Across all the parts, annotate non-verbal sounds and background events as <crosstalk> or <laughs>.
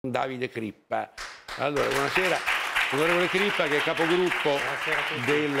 Davide Crippa. Allora, buonasera. Onorevole Crippa che è capogruppo del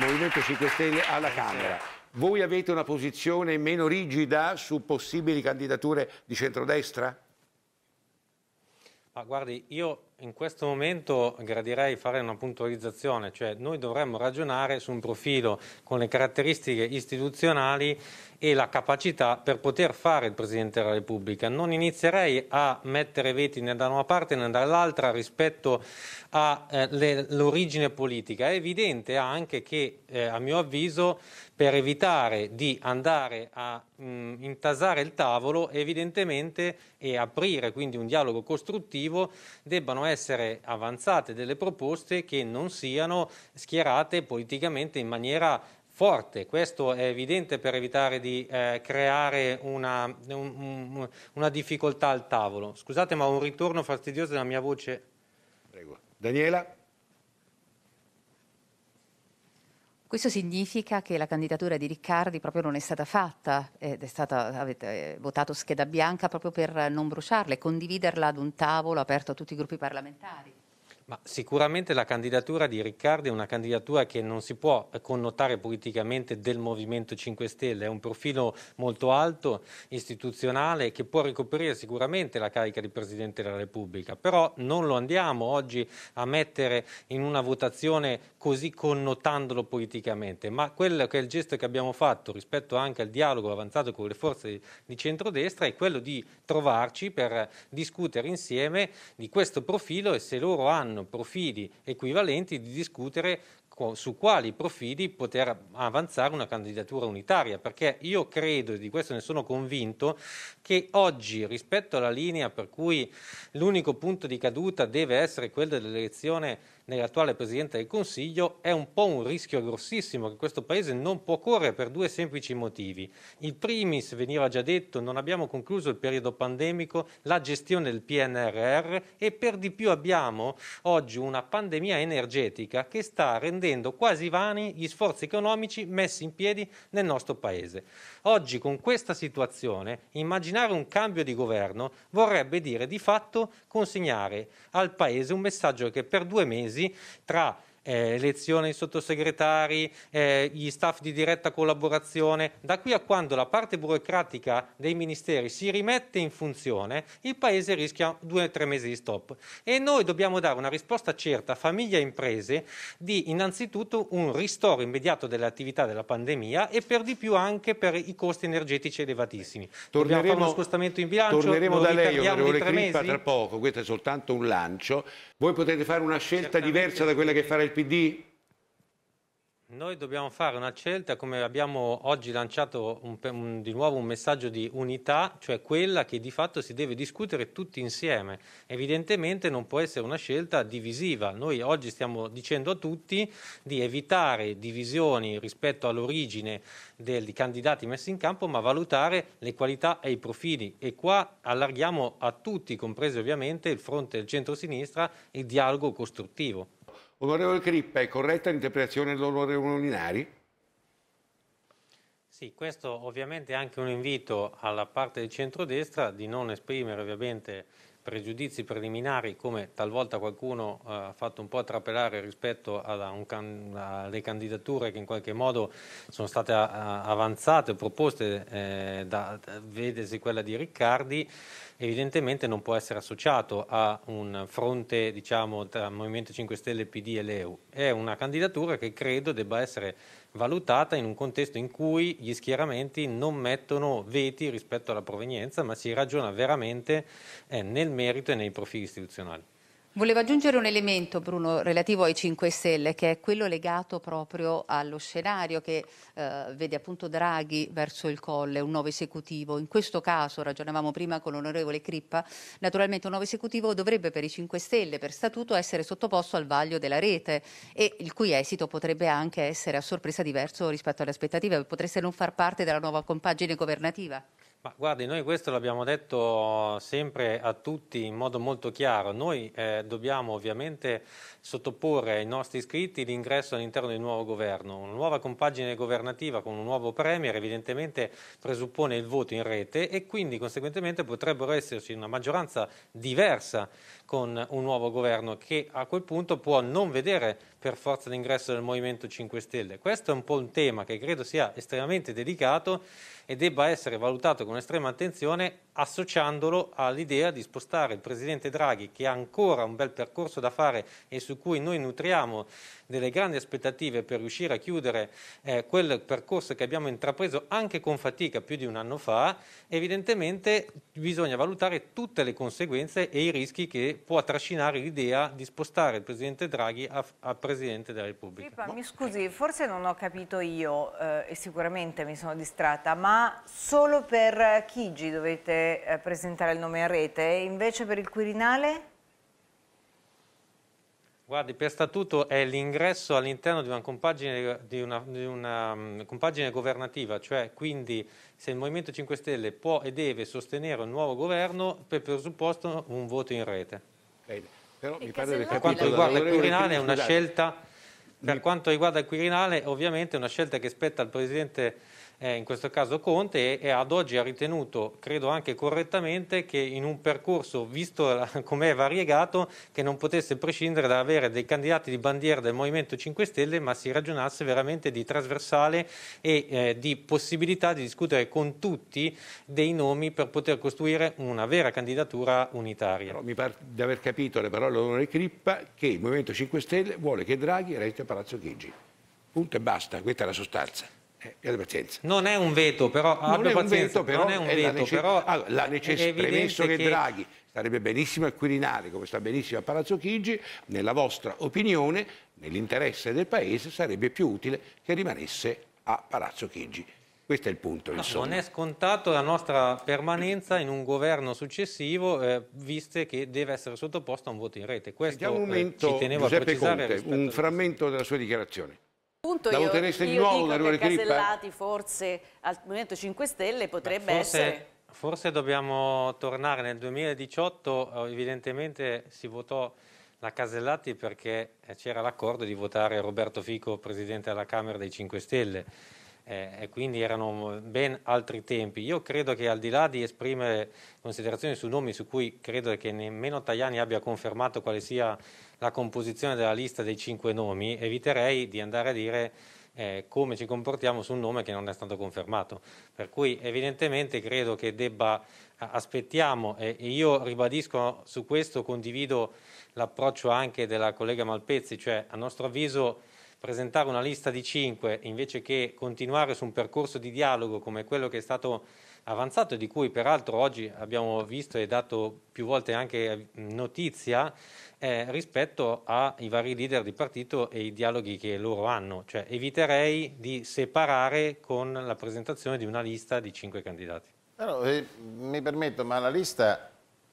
Movimento 5 Stelle alla Camera. Voi avete una posizione meno rigida su possibili candidature di centrodestra? Ma guardi, io in questo momento gradirei fare una puntualizzazione, cioè noi dovremmo ragionare su un profilo con le caratteristiche istituzionali e la capacità per poter fare il Presidente della Repubblica. Non inizierei a mettere veti né da una parte né dall'altra rispetto all'origine eh, politica. È evidente anche che, eh, a mio avviso, per evitare di andare a mh, intasare il tavolo, evidentemente, e aprire quindi un dialogo costruttivo, debbano essere essere avanzate delle proposte che non siano schierate politicamente in maniera Forte. Questo è evidente per evitare di eh, creare una, un, una, difficoltà al tavolo. Scusate, ma ho un ritorno fastidioso della mia voce. Prego. Daniela? Questo significa che la candidatura di Riccardi proprio non è stata fatta ed è stata, avete eh, votato scheda bianca proprio per non bruciarla e condividerla ad un tavolo aperto a tutti i gruppi parlamentari. Ma sicuramente la candidatura di Riccardi è una candidatura che non si può connotare politicamente del Movimento 5 Stelle, è un profilo molto alto, istituzionale, che può ricoprire sicuramente la carica di Presidente della Repubblica, però non lo andiamo oggi a mettere in una votazione così connotandolo politicamente, ma quello che è il gesto che abbiamo fatto rispetto anche al dialogo avanzato con le forze di centrodestra è quello di trovarci per discutere insieme di questo profilo e se loro hanno profili equivalenti di discutere su quali profili poter avanzare una candidatura unitaria, perché io credo, e di questo ne sono convinto, che oggi rispetto alla linea per cui l'unico punto di caduta deve essere quello dell'elezione nell'attuale Presidente del Consiglio, è un po' un rischio grossissimo che questo Paese non può correre per due semplici motivi. Il primis, veniva già detto, non abbiamo concluso il periodo pandemico, la gestione del PNRR e per di più abbiamo oggi una pandemia energetica che sta rendendo rendendo quasi vani gli sforzi economici messi in piedi nel nostro Paese. Oggi, con questa situazione, immaginare un cambio di governo vorrebbe dire di fatto consegnare al Paese un messaggio che per due mesi tra eh, elezione di sottosegretari, eh, gli staff di diretta collaborazione, da qui a quando la parte burocratica dei ministeri si rimette in funzione, il Paese rischia due o tre mesi di stop. E noi dobbiamo dare una risposta certa a famiglie e imprese di innanzitutto un ristoro immediato delle attività della pandemia e per di più anche per i costi energetici elevatissimi. Torneremo, Dobbiamo uno scostamento in bilancio, torneremo da lei, onorevole Crippa, tra poco, questo è soltanto un lancio. Voi potete fare una scelta Certamente. diversa da quella che farà il PD? Noi dobbiamo fare una scelta, come abbiamo oggi lanciato un, un, di nuovo un messaggio di unità, cioè quella che di fatto si deve discutere tutti insieme. Evidentemente non può essere una scelta divisiva. Noi oggi stiamo dicendo a tutti di evitare divisioni rispetto all'origine dei candidati messi in campo, ma valutare le qualità e i profili. E qua allarghiamo a tutti, compreso ovviamente il fronte del centro-sinistra, il dialogo costruttivo. Onorevole Crippa, è corretta l'interpretazione dell'onorevole Molinari? Sì, questo ovviamente è anche un invito alla parte del centrodestra di non esprimere ovviamente pregiudizi preliminari, come talvolta qualcuno eh, ha fatto un po' trapelare rispetto can alle candidature che in qualche modo sono state avanzate, o proposte, eh, da, vedesi quella di Riccardi, evidentemente non può essere associato a un fronte diciamo, tra Movimento 5 Stelle, PD e Leu. È una candidatura che credo debba essere valutata in un contesto in cui gli schieramenti non mettono veti rispetto alla provenienza, ma si ragiona veramente eh, nel merito e nei profili istituzionali. Volevo aggiungere un elemento, Bruno, relativo ai 5 Stelle, che è quello legato proprio allo scenario che eh, vede appunto Draghi verso il colle, un nuovo esecutivo. In questo caso, ragionavamo prima con l'onorevole Crippa, naturalmente un nuovo esecutivo dovrebbe per i 5 Stelle, per statuto, essere sottoposto al vaglio della rete e il cui esito potrebbe anche essere a sorpresa diverso rispetto alle aspettative, potreste non far parte della nuova compagine governativa. Ma guardi, noi questo l'abbiamo detto sempre a tutti in modo molto chiaro. Noi eh, dobbiamo ovviamente sottoporre ai nostri iscritti l'ingresso all'interno del nuovo governo. Una nuova compagine governativa con un nuovo Premier evidentemente presuppone il voto in rete e quindi conseguentemente potrebbero esserci una maggioranza diversa con un nuovo governo che a quel punto può non vedere per forza d'ingresso del Movimento 5 Stelle. Questo è un po' un tema che credo sia estremamente delicato e debba essere valutato con estrema attenzione associandolo all'idea di spostare il Presidente Draghi, che ha ancora un bel percorso da fare e su cui noi nutriamo delle grandi aspettative per riuscire a chiudere eh, quel percorso che abbiamo intrapreso anche con fatica più di un anno fa, evidentemente bisogna valutare tutte le conseguenze e i rischi che può trascinare l'idea di spostare il Presidente Draghi a, a Presidente della Repubblica. Pippa, mi scusi, forse non ho capito io eh, e sicuramente mi sono distratta, ma solo per Chigi dovete eh, presentare il nome a rete invece per il Quirinale? Guardi, per statuto è l'ingresso all'interno di una, compagine, di, una, di una um, compagine governativa, cioè quindi se il Movimento 5 Stelle può e deve sostenere un nuovo governo, per presupposto un voto in rete. Bene. Però mi pare di per quanto riguarda il Quirinale è una scelta, per quanto riguarda il Quirinale ovviamente è una scelta che spetta al Presidente eh, in questo caso Conte, e, e, ad oggi ha ritenuto, credo anche correttamente, che in un percorso, visto <laughs> com'è variegato, che non potesse prescindere da avere dei candidati di bandiera del Movimento 5 Stelle, ma si ragionasse veramente di trasversale e eh, di possibilità di discutere con tutti dei nomi per poter costruire una vera candidatura unitaria. Però mi pare di aver capito le parole dell'onore Crippa che il Movimento 5 Stelle vuole che Draghi resti a Palazzo Chigi. Punto e basta, questa è la sostanza. Eh, non è un veto, però non è un veto, però, non è un veto, necess... però allora, la necess... premesso che, che Draghi starebbe benissimo al Quirinale, come sta benissimo a Palazzo Chigi, nella vostra opinione, nell'interesse del Paese, sarebbe più utile che rimanesse a Palazzo Chigi. Questo è il punto. No, non è scontato la nostra permanenza in un governo successivo, eh, visto che deve essere sottoposto a un voto in rete. Questo Sentiamo un momento, eh, ci tenevo Giuseppe a precisare. Conte, un frammento della sua dichiarazione. Punto la votereste di nuovo onorevole Crippa? Eh. Casellati forse al Movimento 5 Stelle potrebbe Beh, forse, essere... Forse dobbiamo tornare nel 2018, eh, evidentemente si votò la Casellati perché eh, c'era l'accordo di votare Roberto Fico Presidente della Camera dei 5 Stelle eh, e quindi erano ben altri tempi. Io credo che al di là di esprimere considerazioni su nomi su cui credo che nemmeno Tajani abbia confermato quale sia la composizione della lista dei cinque nomi, eviterei di andare a dire eh, come ci comportiamo su un nome che non è stato confermato. Per cui evidentemente credo che debba aspettiamo e io ribadisco su questo condivido l'approccio anche della collega Malpezzi, cioè a nostro avviso presentare una lista di cinque invece che continuare su un percorso di dialogo come quello che è stato avanzato di cui peraltro oggi abbiamo visto e dato più volte anche eh, notizia eh, rispetto ai vari leader di partito e i dialoghi che loro hanno, cioè eviterei di separare con la presentazione di una lista di cinque candidati. Però, eh, mi permetto, ma la lista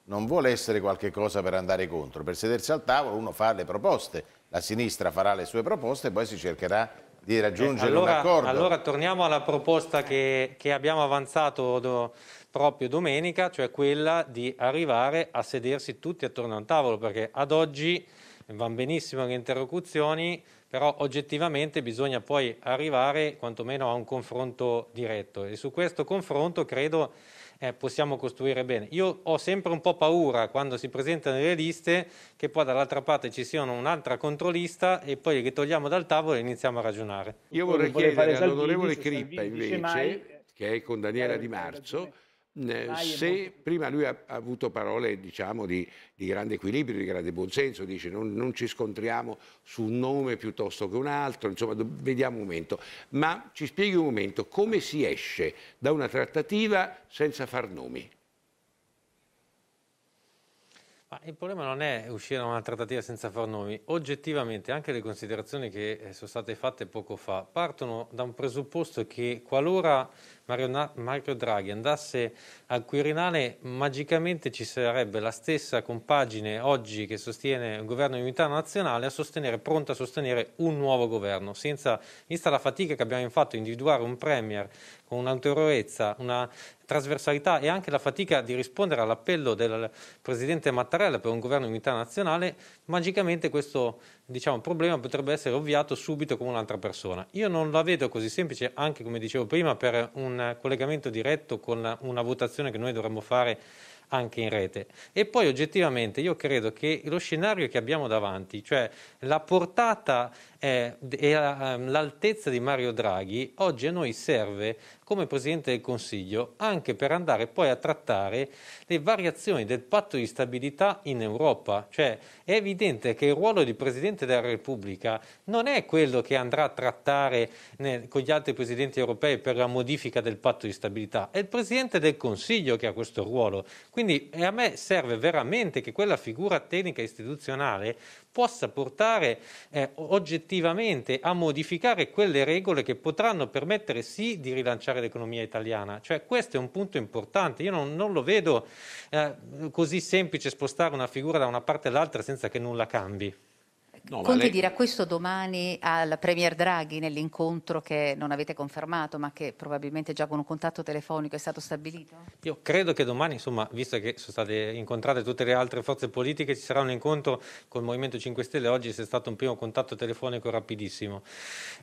non vuole essere qualche cosa per andare contro, per sedersi al tavolo uno fa le proposte, la sinistra farà le sue proposte e poi si cercherà di raggiungere eh, allora, un accordo. Allora torniamo alla proposta che, che abbiamo avanzato do, proprio domenica, cioè quella di arrivare a sedersi tutti attorno a un tavolo, perché ad oggi vanno benissimo le interlocuzioni, però oggettivamente bisogna poi arrivare quantomeno a un confronto diretto e su questo confronto credo eh, possiamo costruire bene. Io ho sempre un po' paura quando si presentano le liste che poi dall'altra parte ci siano un'altra controlista e poi li togliamo dal tavolo e iniziamo a ragionare. Io vorrei chiedere all'onorevole Crippa invece, mai... che è con Daniela eh, Di Marzo, se prima lui ha, avuto parole diciamo, di, di, grande equilibrio, di grande buonsenso, dice non, non, ci scontriamo su un nome piuttosto che un altro, insomma vediamo un momento, ma ci spieghi un momento come si esce da una trattativa senza far nomi? Ma il problema non è uscire da una trattativa senza far nomi, oggettivamente anche le considerazioni che eh, sono state fatte poco fa partono da un presupposto che qualora Mario, Mario Draghi andasse al Quirinale, magicamente ci sarebbe la stessa compagine oggi che sostiene il governo di unità nazionale a sostenere, pronta a sostenere un nuovo governo, senza, vista la fatica che abbiamo fatto a individuare un premier con un'autorevolezza, una trasversalità e anche la fatica di rispondere all'appello del Presidente Mattarella per un governo di unità nazionale, magicamente questo diciamo, un problema potrebbe essere ovviato subito con un'altra persona. Io non la vedo così semplice, anche come dicevo prima, per un collegamento diretto con una votazione che noi dovremmo fare anche in rete. E poi oggettivamente io credo che lo scenario che abbiamo davanti, cioè la portata eh, e l'altezza di Mario Draghi, oggi a noi serve come Presidente del Consiglio, anche per andare poi a trattare le variazioni del patto di stabilità in Europa. Cioè è evidente che il ruolo di Presidente della Repubblica non è quello che andrà a trattare nel, con gli altri Presidenti europei per la modifica del patto di stabilità, è il Presidente del Consiglio che ha questo ruolo. Quindi a me serve veramente che quella figura tecnica istituzionale possa portare eh, oggettivamente a modificare quelle regole che potranno permettere sì di rilanciare l'economia italiana. Cioè, questo è un punto importante. Io non, non lo vedo eh, così semplice spostare una figura da una parte all'altra senza che nulla cambi. No, Conte lei... dirà questo domani al Premier Draghi nell'incontro che non avete confermato ma che probabilmente già con un contatto telefonico è stato stabilito? Io credo che domani, insomma, visto che sono state incontrate tutte le altre forze politiche, ci sarà un incontro col Movimento 5 Stelle. Oggi c'è stato un primo contatto telefonico rapidissimo.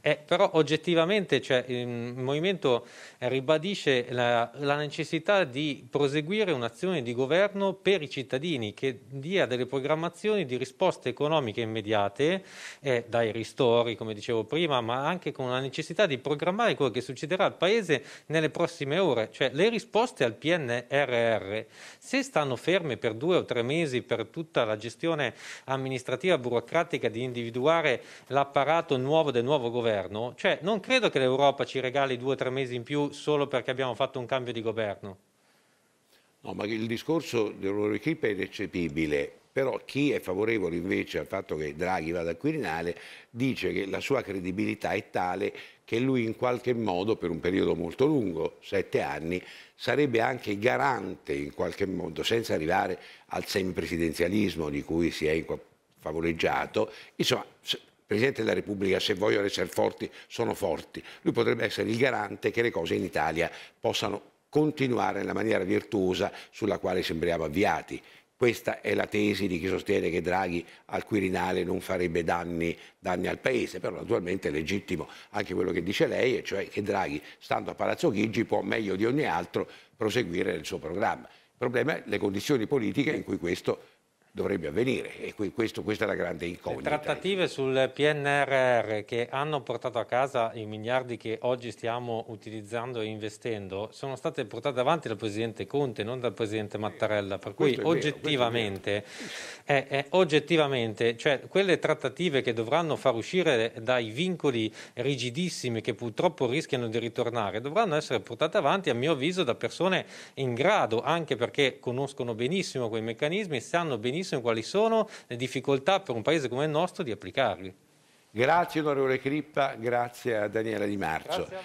Eh, però oggettivamente cioè, il Movimento ribadisce la, la necessità di proseguire un'azione di governo per i cittadini che dia delle programmazioni di risposte economiche immediate date, eh, dai ristori, come dicevo prima, ma anche con la necessità di programmare quello che succederà al Paese nelle prossime ore, cioè le risposte al PNRR, se stanno ferme per due o tre mesi per tutta la gestione amministrativa burocratica di individuare l'apparato nuovo del nuovo governo, cioè non credo che l'Europa ci regali due o tre mesi in più solo perché abbiamo fatto un cambio di governo. No, ma il discorso dell'Euroequipe è ineccepibile, però chi è favorevole invece al fatto che Draghi vada al Quirinale dice che la sua credibilità è tale che lui in qualche modo per un periodo molto lungo, sette anni, sarebbe anche garante in qualche modo, senza arrivare al semipresidenzialismo di cui si è favoreggiato. Insomma, Presidente della Repubblica, se vogliono essere forti, sono forti. Lui potrebbe essere il garante che le cose in Italia possano continuare nella maniera virtuosa sulla quale sembriamo avviati. Questa è la tesi di chi sostiene che Draghi al Quirinale non farebbe danni, danni, al Paese, però naturalmente è legittimo anche quello che dice lei, cioè che Draghi, stando a Palazzo Chigi, può meglio di ogni altro proseguire nel suo programma. Il problema è le condizioni politiche in cui questo dovrebbe avvenire e questo, questa è la grande incognita. Le trattative sul PNRR che hanno portato a casa i miliardi che oggi stiamo utilizzando e investendo sono state portate avanti dal Presidente Conte, non dal Presidente Mattarella, per questo cui oggettivamente, vero, è eh, eh, oggettivamente cioè, quelle trattative che dovranno far uscire dai vincoli rigidissimi che purtroppo rischiano di ritornare dovranno essere portate avanti a mio avviso da persone in grado, anche perché conoscono benissimo quei meccanismi, e sanno benissimo benissimo quali sono le difficoltà per un paese come il nostro di applicarli. Grazie onorevole Crippa, grazie a Daniela Di Marzo.